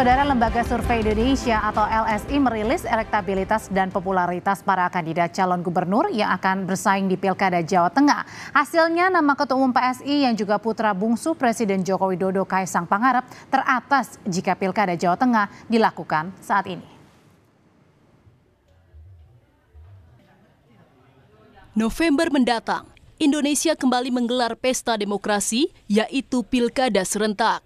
Saudara Lembaga Survei Indonesia atau LSI merilis elektabilitas dan popularitas para kandidat calon gubernur yang akan bersaing di Pilkada Jawa Tengah. Hasilnya nama Ketua Umum PSI yang juga putra bungsu Presiden Joko Widodo Kaisang Pangarep teratas jika Pilkada Jawa Tengah dilakukan saat ini. November mendatang, Indonesia kembali menggelar pesta demokrasi, yaitu Pilkada Serentak.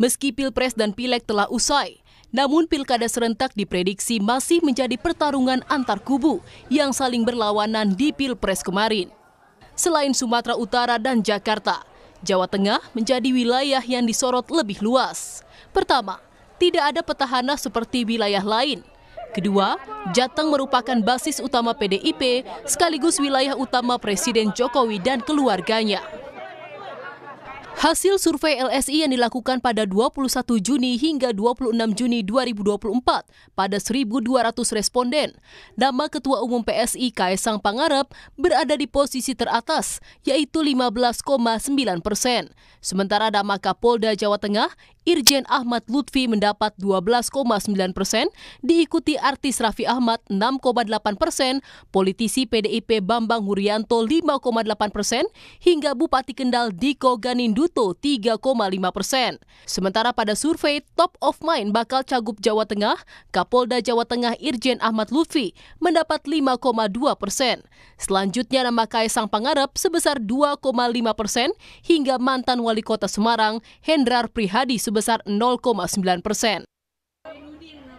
Meski Pilpres dan Pileg telah usai, namun pilkada serentak diprediksi masih menjadi pertarungan antar kubu yang saling berlawanan di Pilpres kemarin. Selain Sumatera Utara dan Jakarta, Jawa Tengah menjadi wilayah yang disorot lebih luas. Pertama, tidak ada petahana seperti wilayah lain. Kedua, Jateng merupakan basis utama PDIP sekaligus wilayah utama Presiden Jokowi dan keluarganya. Hasil survei LSI yang dilakukan pada 21 Juni hingga 26 Juni 2024 pada 1.200 responden. Nama Ketua Umum PSI Kaisang Pangarep berada di posisi teratas, yaitu 15,9 persen. Sementara nama Kapolda Jawa Tengah, Irjen Ahmad Lutfi mendapat 12,9 persen, diikuti artis Raffi Ahmad 6,8 persen, politisi PDIP Bambang Huryanto 5,8 persen, hingga Bupati Kendal Diko Ganindu Kuto 3,5 persen. Sementara pada survei top of mind bakal Cagup Jawa Tengah, Kapolda Jawa Tengah Irjen Ahmad Lutfi mendapat 5,2 persen. Selanjutnya nama Kaisang Pangarep sebesar 2,5 persen hingga mantan wali kota Semarang Hendrar Prihadi sebesar 0,9 persen.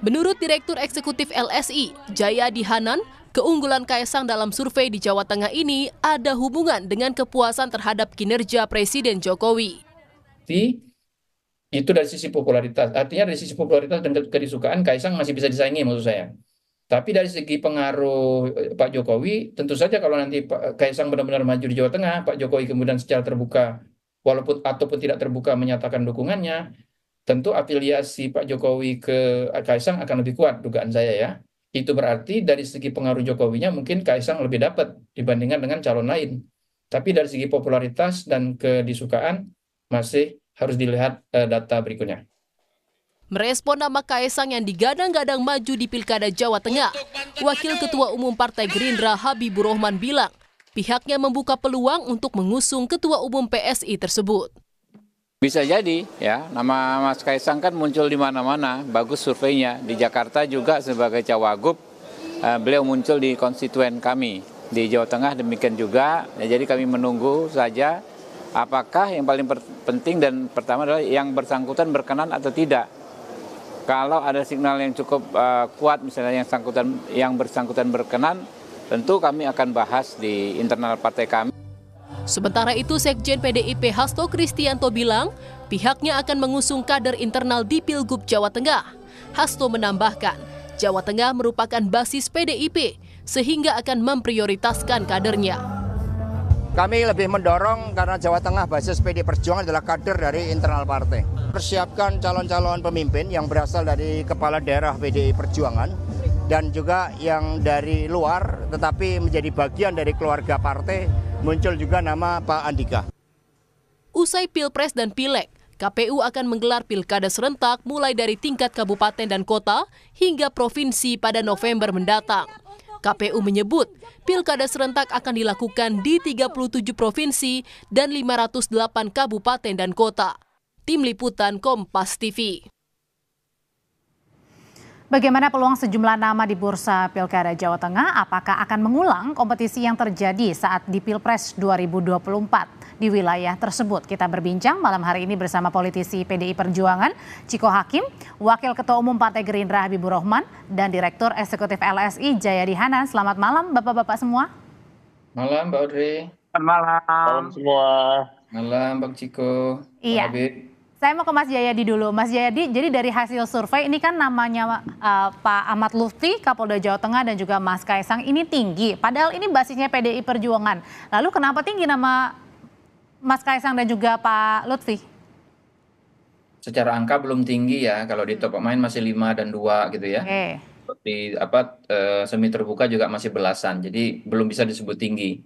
Menurut Direktur Eksekutif LSI, Jaya Dihanan, Keunggulan Kaisang dalam survei di Jawa Tengah ini ada hubungan dengan kepuasan terhadap kinerja Presiden Jokowi. Itu dari sisi popularitas. Artinya dari sisi popularitas dan kedisukaan Kaisang masih bisa disaingi maksud saya. Tapi dari segi pengaruh eh, Pak Jokowi, tentu saja kalau nanti Pak eh, Kaisang benar-benar maju di Jawa Tengah, Pak Jokowi kemudian secara terbuka, walaupun ataupun tidak terbuka menyatakan dukungannya, tentu afiliasi Pak Jokowi ke Kaisang akan lebih kuat dugaan saya ya itu berarti dari segi pengaruh Jokowinya mungkin Kaisang lebih dapat dibandingkan dengan calon lain. Tapi dari segi popularitas dan kedisukaan masih harus dilihat uh, data berikutnya. Merespon nama Kaisang yang digadang-gadang maju di Pilkada Jawa Tengah, Wakil Ketua Umum Partai Gerindra Habibur Rahman bilang pihaknya membuka peluang untuk mengusung Ketua Umum PSI tersebut. Bisa jadi ya, nama Mas Kaisang kan muncul di mana-mana, bagus surveinya. Di Jakarta juga sebagai cawagup, eh, beliau muncul di konstituen kami. Di Jawa Tengah demikian juga, ya, jadi kami menunggu saja apakah yang paling penting dan pertama adalah yang bersangkutan berkenan atau tidak. Kalau ada signal yang cukup uh, kuat, misalnya yang, sangkutan, yang bersangkutan berkenan, tentu kami akan bahas di internal partai kami. Sementara itu, Sekjen PDIP Hasto Kristianto bilang pihaknya akan mengusung kader internal di Pilgub Jawa Tengah. Hasto menambahkan, Jawa Tengah merupakan basis PDIP, sehingga akan memprioritaskan kadernya. Kami lebih mendorong karena Jawa Tengah basis PD Perjuangan adalah kader dari internal partai. Persiapkan calon-calon pemimpin yang berasal dari kepala daerah PDI Perjuangan, dan juga yang dari luar tetapi menjadi bagian dari keluarga partai muncul juga nama Pak Andika. Usai Pilpres dan Pileg, KPU akan menggelar pilkada serentak mulai dari tingkat kabupaten dan kota hingga provinsi pada November mendatang. KPU menyebut pilkada serentak akan dilakukan di 37 provinsi dan 508 kabupaten dan kota. Tim Liputan Kompas TV Bagaimana peluang sejumlah nama di Bursa Pilkada Jawa Tengah? Apakah akan mengulang kompetisi yang terjadi saat di Pilpres 2024 di wilayah tersebut? Kita berbincang malam hari ini bersama politisi PDI Perjuangan, Ciko Hakim, Wakil Ketua Umum Partai Gerindra Habibur Rahman, dan Direktur Eksekutif LSI Jayadi Hanan. Selamat malam Bapak-Bapak semua. Malam Mbak Audrey. Selamat malam. Malam semua. Malam Bang Ciko. Iya. Habib. Saya mau ke Mas Jayadi dulu. Mas Jayadi, jadi dari hasil survei ini kan namanya uh, Pak Ahmad Lutfi, Kapolda Jawa Tengah dan juga Mas Kaisang ini tinggi. Padahal ini basisnya PDI Perjuangan. Lalu kenapa tinggi nama Mas Kaisang dan juga Pak Lutfi? Secara angka belum tinggi ya. Kalau di top main masih 5 dan 2 gitu ya. Okay. Di apa e, semi terbuka juga masih belasan. Jadi belum bisa disebut tinggi.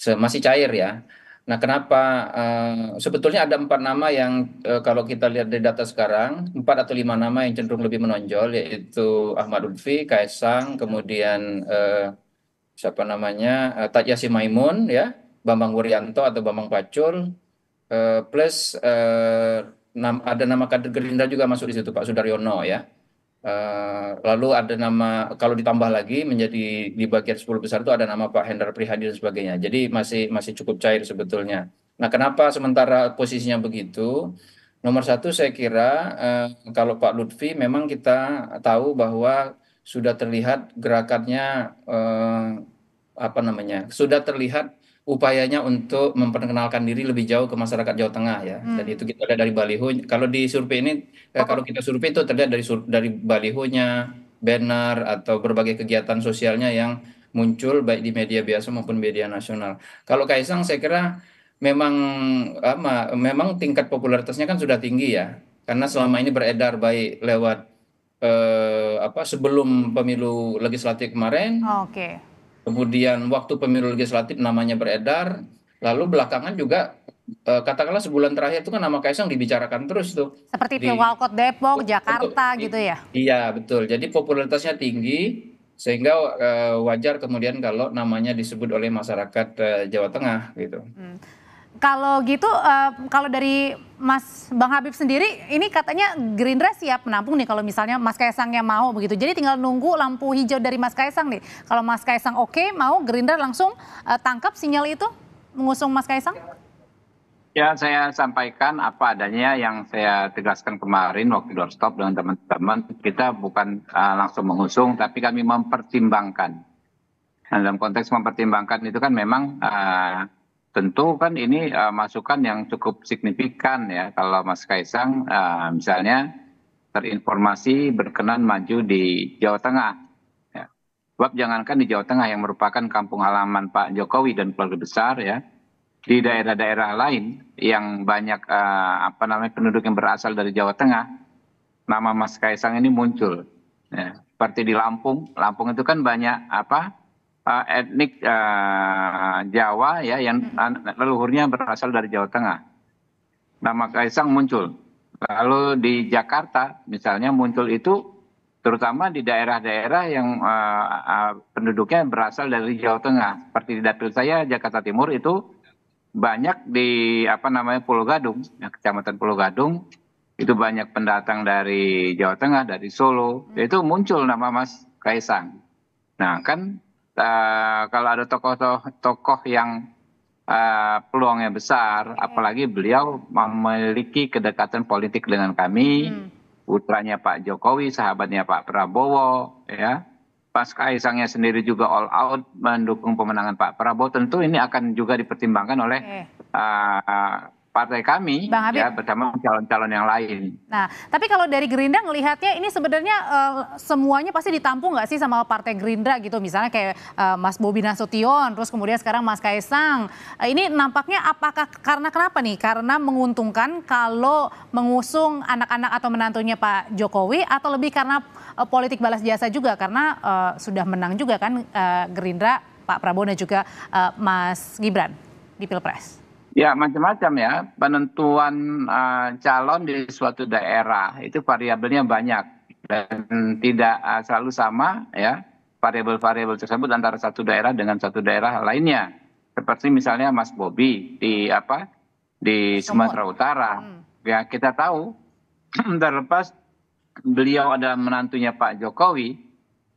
Se masih cair ya. Nah, kenapa uh, sebetulnya ada empat nama yang uh, kalau kita lihat dari data sekarang empat atau lima nama yang cenderung lebih menonjol yaitu Ahmad Lutfi, Kaisang, kemudian uh, siapa namanya uh, Tajasi Maimun ya, Bambang Wuryanto atau Bambang Pacul, uh, plus uh, ada nama kader Gerindra juga masuk di situ Pak Sudaryono ya. Eh, lalu ada nama kalau ditambah lagi menjadi di bagian 10 besar itu ada nama Pak Hendar Prihadi dan sebagainya. Jadi masih masih cukup cair sebetulnya. Nah, kenapa sementara posisinya begitu? Nomor satu saya kira eh, kalau Pak Lutfi memang kita tahu bahwa sudah terlihat gerakannya eh, apa namanya? Sudah terlihat upayanya untuk memperkenalkan diri lebih jauh ke masyarakat Jawa Tengah ya. Hmm. Dan itu kita ada dari baliho. Kalau di survei ini oh. kalau kita survei itu terlihat dari sur, dari balihonya, banner atau berbagai kegiatan sosialnya yang muncul baik di media biasa maupun media nasional. Kalau Kaisang saya kira memang ama, memang tingkat popularitasnya kan sudah tinggi ya. Karena selama ini beredar baik lewat eh, apa sebelum pemilu legislatif kemarin. Oke. Okay kemudian waktu pemilu legislatif namanya beredar lalu belakangan juga eh, katakanlah sebulan terakhir itu kan nama Kaisang dibicarakan terus tuh. Seperti di Walkot Depok, Jakarta betul, gitu ya. Iya, betul. Jadi popularitasnya tinggi sehingga eh, wajar kemudian kalau namanya disebut oleh masyarakat eh, Jawa Tengah gitu. Hmm kalau gitu uh, kalau dari Mas Bang Habib sendiri ini katanya Gerindra siap menampung nih kalau misalnya Mas Kaisang yang mau begitu. Jadi tinggal nunggu lampu hijau dari Mas Kaisang nih. Kalau Mas Kaisang oke okay, mau Gerindra langsung uh, tangkap sinyal itu mengusung Mas Kaisang? Ya, saya sampaikan apa adanya yang saya tegaskan kemarin waktu doorstop dengan teman-teman. Kita bukan uh, langsung mengusung, tapi kami mempertimbangkan. Dan nah, dalam konteks mempertimbangkan itu kan memang uh, tentu kan ini eh, masukan yang cukup signifikan ya kalau mas kaisang eh, misalnya terinformasi berkenan maju di Jawa Tengah. Ya. Sebab jangankan di Jawa Tengah yang merupakan kampung halaman Pak Jokowi dan keluarga besar ya, di daerah-daerah lain yang banyak uh, apa namanya penduduk yang berasal dari Jawa Tengah, nama Mas Kaisang ini muncul. Ya. Seperti di Lampung, Lampung itu kan banyak apa Eh, etnik eh, Jawa ya yang leluhurnya berasal dari Jawa Tengah. Nama Kaisang muncul. Lalu di Jakarta misalnya muncul itu terutama di daerah-daerah yang uh, uh, penduduknya berasal dari Jawa Tengah. Seperti di dapil saya Jakarta Timur itu banyak di apa namanya Pulau Gadung, ya, kecamatan Pulau Gadung itu banyak pendatang dari Jawa Tengah, dari Solo. Hmm. Itu muncul nama Mas Kaisang. Nah kan uh, kalau ada tokoh-tokoh yang uh, peluangnya besar, okay. Iya. apalagi beliau memiliki kedekatan politik dengan kami, hmm. putranya Pak Jokowi, sahabatnya Pak Prabowo, ya. Pas Kaisangnya sendiri juga all out mendukung pemenangan Pak Prabowo, tentu ini akan juga dipertimbangkan oleh okay. Eh, partai kami Bang ya bersama calon-calon yang lain. Nah, tapi kalau dari Gerindra melihatnya, ini sebenarnya uh, semuanya pasti ditampung nggak sih sama partai Gerindra gitu misalnya kayak uh, Mas Bobi Nasution terus kemudian sekarang Mas Kaisang. Uh, ini nampaknya apakah karena kenapa nih? Karena menguntungkan kalau mengusung anak-anak atau menantunya Pak Jokowi atau lebih karena uh, politik balas jasa juga karena uh, sudah menang juga kan uh, Gerindra Pak Prabowo dan juga uh, Mas Gibran di Pilpres ya macam macam ya penentuan eh, calon di suatu daerah itu variabelnya banyak dan tidak eh, selalu sama ya variabel-variabel tersebut antara satu daerah dengan satu daerah lainnya seperti misalnya Mas Bobi di apa di Sumatera Utara hmm. ya kita tahu terlepas beliau adalah menantunya Pak Jokowi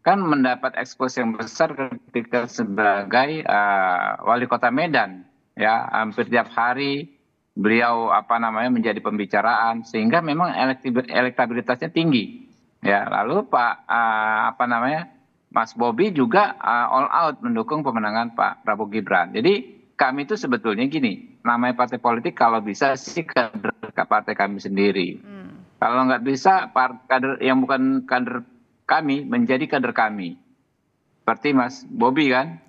kan mendapat ekspos yang besar ketika sebagai uh, wali kota Medan ya hampir tiap hari beliau apa namanya menjadi pembicaraan sehingga memang elektabilitasnya tinggi ya lalu Pak uh, apa namanya Mas Bobi juga uh, all out mendukung pemenangan Pak Prabowo Gibran jadi kami itu sebetulnya gini namanya partai politik kalau bisa sih kader partai kami sendiri hmm. kalau nggak bisa kader yang bukan kader kami menjadi kader kami seperti Mas Bobi kan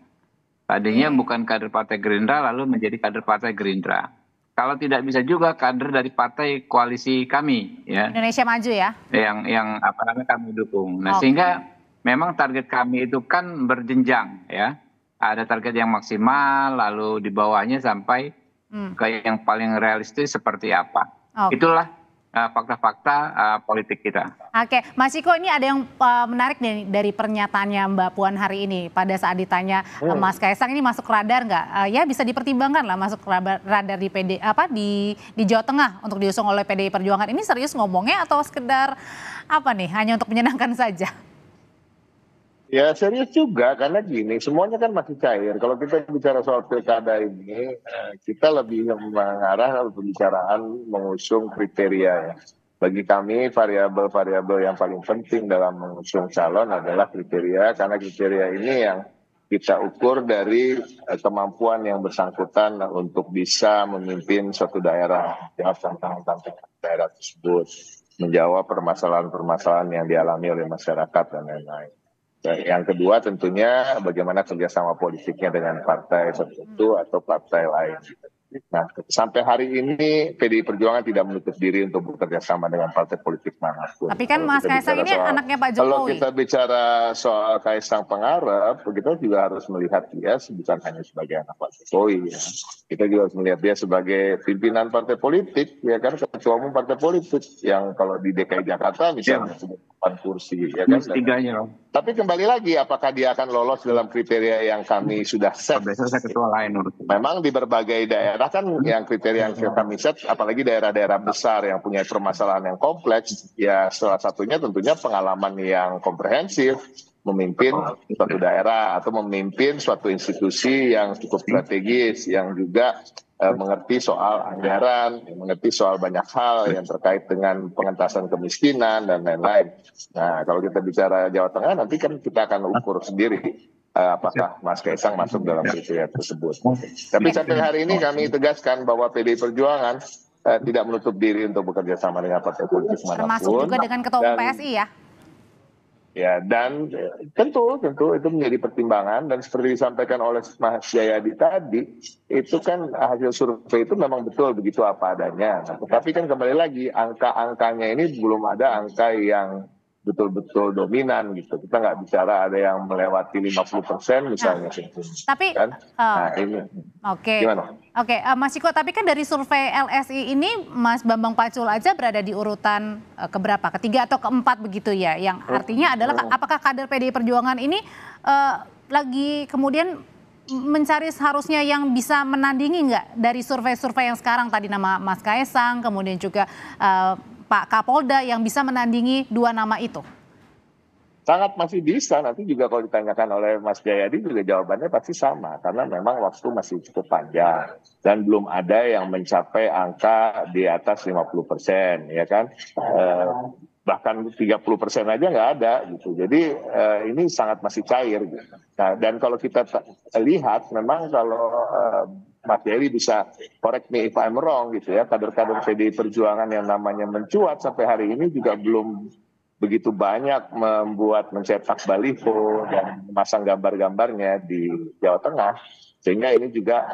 Tadinya hmm. bukan kader partai Gerindra lalu menjadi kader partai Gerindra. Kalau tidak bisa juga kader dari partai koalisi kami ya. Indonesia Maju ya. Yang yang apa namanya kami dukung. Nah, okay. sehingga memang target kami itu kan berjenjang ya. Ada target yang maksimal lalu di bawahnya sampai hmm. ke yang paling realistis seperti apa. Okay. Itulah Eh, fakta-fakta uh, politik kita. Oke, Mas Iko, ini ada yang uh, menarik dari, dari pernyataannya Mbak Puan hari ini pada saat ditanya hmm. Mas Kaisang ini masuk radar nggak? Uh, ya bisa dipertimbangkan lah masuk radar di PD apa di di Jawa Tengah untuk diusung oleh PDI Perjuangan. Ini serius ngomongnya atau sekedar apa nih? Hanya untuk menyenangkan saja? Ya serius juga karena gini semuanya kan masih cair. Kalau kita bicara soal pilkada ini eh, kita lebih mengarah pembicaraan mengusung kriteria ya. Bagi kami variabel-variabel yang paling penting dalam mengusung calon adalah kriteria karena kriteria ini yang kita ukur dari eh, kemampuan yang bersangkutan untuk bisa memimpin suatu daerah, yang tantangan-tantangan daerah tersebut, menjawab permasalahan-permasalahan yang dialami oleh masyarakat dan lain-lain. Nah, yang kedua tentunya bagaimana kerjasama politiknya dengan partai tertentu hmm. atau partai lain. Nah, sampai hari ini PDI Perjuangan tidak menutup diri untuk bekerja sama dengan partai politik manapun. Tapi kan Mas Kaisang ini soal, anaknya Pak Jokowi. Kalau kita bicara soal Kaisang pengarap, kita juga harus melihat dia bukan hanya sebagai anak Pak Jokowi. Ya. Kita juga harus melihat dia sebagai pimpinan partai politik, ya kan ketua umum partai politik yang kalau di DKI Jakarta misalnya ya. 8 kursi, ya kan. Tiganya, tapi kembali lagi, apakah dia akan lolos dalam kriteria yang kami sudah set? Memang di berbagai daerah kan hmm. yang kriteria yang kami set, apalagi daerah-daerah besar yang punya permasalahan yang kompleks, ya salah satunya tentunya pengalaman yang komprehensif memimpin suatu daerah atau memimpin suatu institusi yang cukup strategis yang juga uh, mengerti soal anggaran, yang mengerti soal banyak hal yang terkait dengan pengentasan kemiskinan dan lain-lain. Nah, kalau kita bicara Jawa Tengah nanti kan kita akan ukur sendiri uh, apakah Mas Kaisang masuk dalam kriteria tersebut. Tapi sampai hari ini kami tegaskan bahwa PDI Perjuangan uh, tidak menutup diri untuk bekerja sama dengan partai politik manapun. Termasuk juga dengan ketua PSI ya. Ya, dan eh, tentu tentu itu menjadi pertimbangan dan seperti disampaikan oleh Mas Jayadi tadi, itu kan hasil survei itu memang betul begitu apa adanya. Nah, tapi kan kembali lagi angka-angkanya ini belum ada angka yang betul-betul dominan gitu. Kita nggak bicara ada yang melewati 50 persen misalnya. Nah, gitu. tapi, kan? uh, nah, ini. Oke. Okay. Gimana? Oke, okay. uh, eh, Mas Iko. tapi kan dari survei LSI ini Mas Bambang Pacul aja berada di urutan uh, keberapa? Ketiga atau keempat begitu ya? Yang oh, artinya adalah oh. apakah kader PDI Perjuangan ini uh, lagi kemudian mencari seharusnya yang bisa menandingi nggak dari survei-survei yang sekarang tadi nama Mas Kaisang, kemudian juga uh, Pak Kapolda yang bisa menandingi dua nama itu? Sangat masih bisa, nanti juga kalau ditanyakan oleh Mas Jayadi juga jawabannya pasti sama. Karena memang waktu masih cukup panjang. Dan belum ada yang mencapai angka di atas 50 persen, ya kan? Eh, bahkan 30 persen aja nggak ada, gitu. Jadi eh, ini sangat masih cair. Gitu. Nah, dan kalau kita lihat, memang kalau eh, Mas Dery bisa correct me if I'm wrong gitu ya. Kader-kader PDI Perjuangan yang namanya mencuat sampai hari ini juga belum begitu banyak membuat mencetak baliho dan memasang gambar-gambarnya di Jawa Tengah sehingga ini juga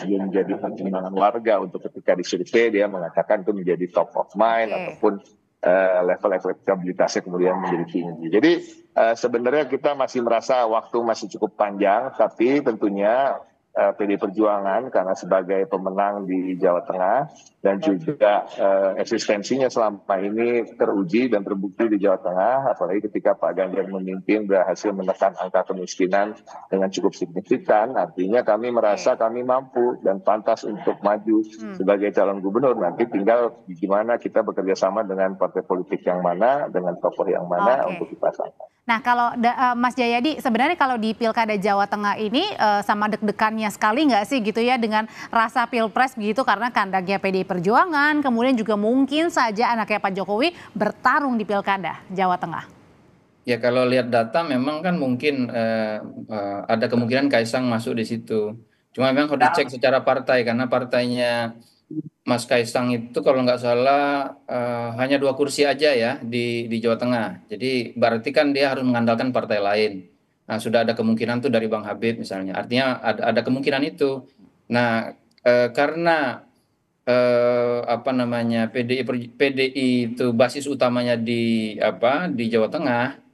menjadi pertimbangan warga untuk ketika disurvei dia mengatakan itu menjadi top of mind okay. ataupun uh, eh, level elektabilitasnya kemudian menjadi tinggi. Jadi uh, sebenarnya kita masih merasa waktu masih cukup panjang tapi tentunya uh, eh, PD Perjuangan karena sebagai pemenang di Jawa Tengah dan juga uh, eksistensinya selama ini teruji dan terbukti di Jawa Tengah apalagi ketika Pak Ganjar memimpin berhasil menekan angka kemiskinan dengan cukup signifikan artinya kami merasa kami mampu dan pantas untuk maju hmm. sebagai calon gubernur nanti tinggal gimana kita bekerja sama dengan partai politik yang mana dengan tokoh yang mana okay. untuk dipasangkan. Nah, kalau da, uh, Mas Jayadi, sebenarnya kalau di Pilkada Jawa Tengah ini uh, sama deg-degannya sekali nggak sih gitu ya dengan rasa Pilpres begitu karena kandangnya PDI Perjuangan, kemudian juga mungkin saja anaknya Pak Jokowi bertarung di Pilkada Jawa Tengah. Ya kalau lihat data memang kan mungkin uh, uh, ada kemungkinan Kaisang masuk di situ. Cuma memang harus dicek nah. secara partai karena partainya Mas Kaisang itu kalau nggak salah uh, hanya dua kursi aja ya di di Jawa Tengah. Jadi berarti kan dia harus mengandalkan partai lain. Nah, sudah ada kemungkinan tuh dari Bang Habib misalnya. Artinya ada, ada kemungkinan itu. Nah, uh, karena eh, apa namanya PDI PDI itu basis utamanya di apa di Jawa Tengah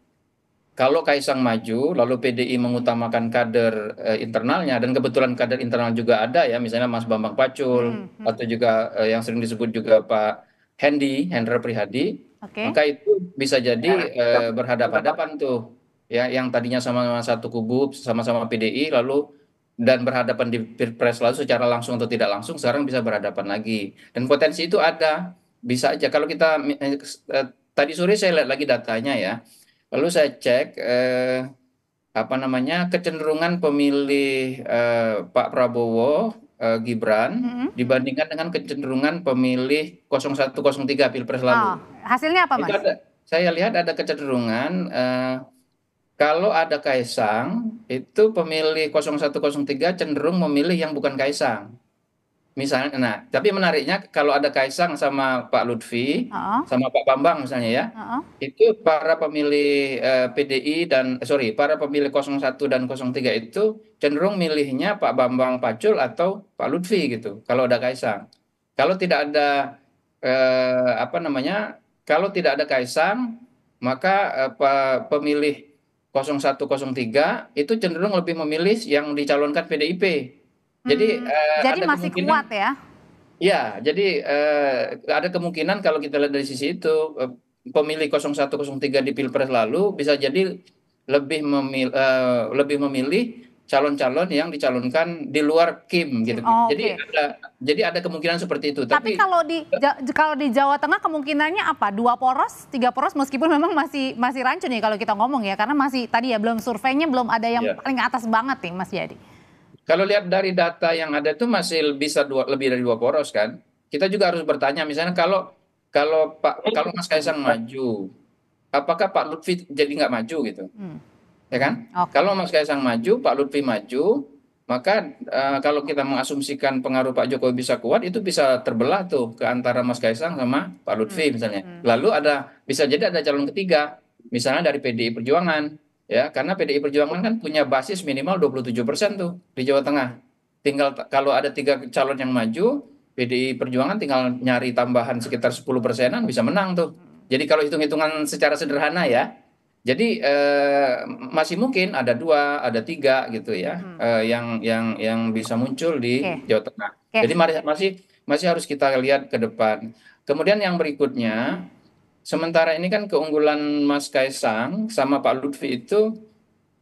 kalau Kaisang maju lalu PDI mengutamakan kader eh, internalnya dan kebetulan kader internal juga ada ya misalnya Mas Bambang Pacul hmm, hmm. atau juga eh, yang sering disebut juga Pak Hendy Hendra Prihadi okay. maka itu bisa jadi ya, eh, berhadapan-hadapan tuh ya yang tadinya sama-sama satu kubu sama-sama PDI lalu dan berhadapan di pilpres lalu secara langsung atau tidak langsung sekarang bisa berhadapan lagi dan potensi itu ada bisa aja kalau kita eh, tadi sore saya lihat lagi datanya ya Lalu saya cek eh, apa namanya kecenderungan pemilih eh, Pak Prabowo eh, Gibran mm -hmm. dibandingkan dengan kecenderungan pemilih 0103 Pilpres lalu. Oh, hasilnya apa Mas? ada, saya lihat ada kecenderungan eh, kalau ada Kaisang itu pemilih 0103 cenderung memilih yang bukan Kaisang misalnya nah tapi menariknya kalau ada Kaisang sama Pak Lutfi uh-uh. sama Pak Bambang misalnya ya uh-uh. itu para pemilih eh, PDI dan eh, sorry para pemilih 01 dan 03 itu cenderung milihnya Pak Bambang Pacul atau Pak Lutfi gitu kalau ada Kaisang kalau tidak ada eh, apa namanya kalau tidak ada Kaisang maka eh, pemilih 0103 itu cenderung lebih memilih yang dicalonkan PDIP jadi hmm, uh, jadi masih kuat ya? Ya, jadi uh, ada kemungkinan kalau kita lihat dari sisi itu uh, pemilih 0103 di pilpres lalu bisa jadi lebih memil, uh, lebih memilih calon-calon yang dicalonkan di luar Kim gitu. Hmm, oh, jadi okay. ada jadi ada kemungkinan seperti itu. Tapi, Tapi kalau di kalau di Jawa Tengah kemungkinannya apa? Dua poros, tiga poros meskipun memang masih masih rancu nih kalau kita ngomong ya karena masih tadi ya belum surveinya belum ada yang yeah. paling atas banget nih Mas Jadi. Kalau lihat dari data yang ada itu masih bisa dua, lebih dari dua poros kan. Kita juga harus bertanya misalnya kalau kalau Pak kalau Mas Kaisang maju, apakah Pak Lutfi jadi nggak maju gitu? Hmm. Ya kan? Okay. Kalau Mas Kaisang maju, Pak Lutfi maju, maka uh, kalau kita mengasumsikan pengaruh Pak Jokowi bisa kuat, itu bisa terbelah tuh ke antara Mas Kaisang sama Pak Lutfi hmm. misalnya. Hmm. Lalu ada bisa jadi ada calon ketiga, misalnya dari PDI Perjuangan ya karena PDI Perjuangan kan punya basis minimal 27 persen tuh di Jawa Tengah. Tinggal kalau ada tiga calon yang maju, PDI Perjuangan tinggal nyari tambahan sekitar 10 persenan bisa menang tuh. Jadi kalau hitung-hitungan secara sederhana ya, jadi eh, masih mungkin ada dua, ada tiga gitu ya hmm. eh, yang yang yang bisa muncul di okay. Jawa Tengah. Okay. Jadi masih masih harus kita lihat ke depan. Kemudian yang berikutnya. Sementara ini kan keunggulan Mas Kaisang sama Pak Lutfi itu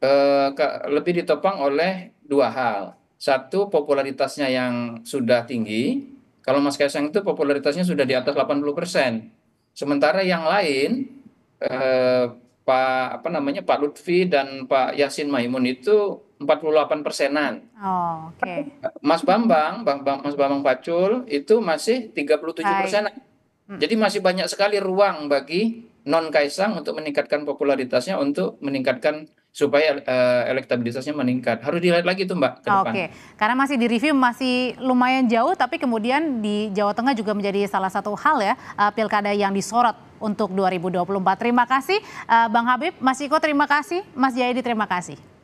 eh, lebih ditopang oleh dua hal. Satu popularitasnya yang sudah tinggi. Kalau Mas Kaisang itu popularitasnya sudah di atas 80%. persen. Sementara yang lain eh, Pak apa namanya Pak Lutfi dan Pak Yasin Maimun itu 48 persenan. Oh, oke. Okay. Mas Bambang, Bang, Bang, Mas Bambang Pacul itu masih 37 persenan. Hmm. Jadi masih banyak sekali ruang bagi non Kaisang untuk meningkatkan popularitasnya untuk meningkatkan supaya uh, elektabilitasnya meningkat. Harus dilihat lagi tuh Mbak ke Oke. depan. Karena masih di review masih lumayan jauh tapi kemudian di Jawa Tengah juga menjadi salah satu hal ya uh, pilkada yang disorot untuk 2024. Terima kasih uh, Bang Habib, Mas Iko terima kasih, Mas Jayadi terima kasih.